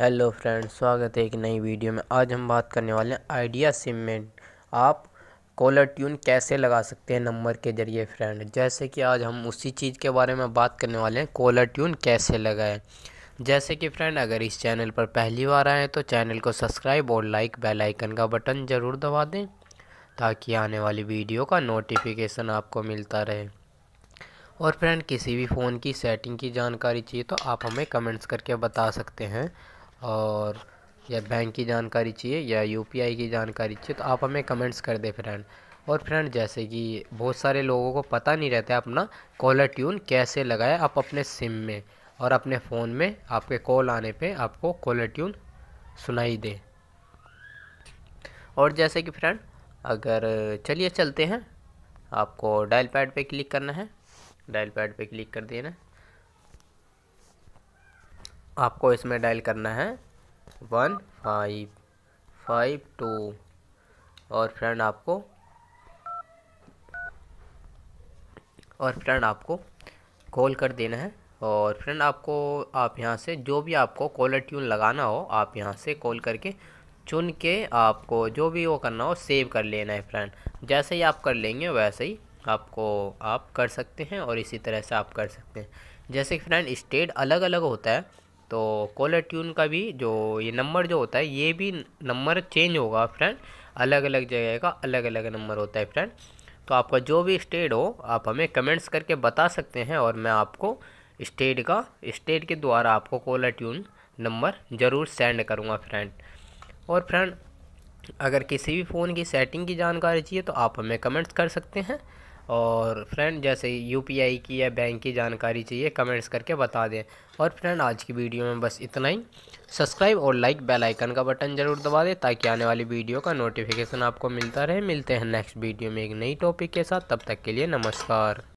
hello friend स्वागत है एक नई वीडियो में आज हम बात करने वाले हैं आइडिया सिम में आप कॉलर ट्यून कैसे लगा सकते हैं नंबर के ज़रिए फ्रेंड जैसे कि आज हम उसी चीज़ के बारे में बात करने वाले हैं कॉलर ट्यून कैसे लगाएं जैसे कि फ्रेंड अगर इस चैनल पर पहली बार आए तो चैनल को सब्सक्राइब और लाइक बेलाइकन का बटन ज़रूर दबा दें ताकि आने वाली वीडियो का नोटिफिकेशन आपको मिलता रहे और फ्रेंड किसी भी फ़ोन की सेटिंग की जानकारी चाहिए तो आप हमें कमेंट्स करके बता सकते हैं और या बैंक की जानकारी चाहिए या यूपीआई की जानकारी चाहिए तो आप हमें कमेंट्स कर दें फ्रेंड और फ्रेंड जैसे कि बहुत सारे लोगों को पता नहीं रहता है अपना कॉलर ट्यून कैसे लगाए आप अपने सिम में और अपने फ़ोन में आपके कॉल आने पे आपको कॉलर ट्यून सुनाई दे और जैसे कि फ्रेंड अगर चलिए चलते हैं आपको डायल पैड पर क्लिक करना है डायल पैड पर क्लिक कर देना आपको इसमें डायल करना है वन फाइव फाइव टू और फ्रेंड आपको और फ्रेंड आपको कॉल कर देना है और फ्रेंड आपको आप यहाँ से जो भी आपको कॉलर ट्यून लगाना हो आप यहाँ से कॉल करके चुन के आपको जो भी वो करना हो सेव कर लेना है फ्रेंड जैसे ही आप कर लेंगे वैसे ही आपको आप कर सकते हैं और इसी तरह से आप कर सकते हैं जैसे कि फ्रेंड स्टेट अलग अलग होता है तो कॉलर ट्यून का भी जो ये नंबर जो होता है ये भी नंबर चेंज होगा फ्रेंड अलग अलग जगह का अलग अलग नंबर होता है फ्रेंड तो आपका जो भी स्टेट हो आप हमें कमेंट्स करके बता सकते हैं और मैं आपको स्टेट का स्टेट के द्वारा आपको कॉलर ट्यून नंबर ज़रूर सेंड करूँगा फ्रेंड और फ्रेंड अगर किसी भी फ़ोन की सेटिंग की जानकारी चाहिए तो आप हमें कमेंट्स कर सकते हैं और फ्रेंड जैसे यूपीआई की या बैंक की जानकारी चाहिए कमेंट्स करके बता दें और फ्रेंड आज की वीडियो में बस इतना ही सब्सक्राइब और लाइक बेल आइकन का बटन ज़रूर दबा दें ताकि आने वाली वीडियो का नोटिफिकेशन आपको मिलता रहे मिलते हैं नेक्स्ट वीडियो में एक नई टॉपिक के साथ तब तक के लिए नमस्कार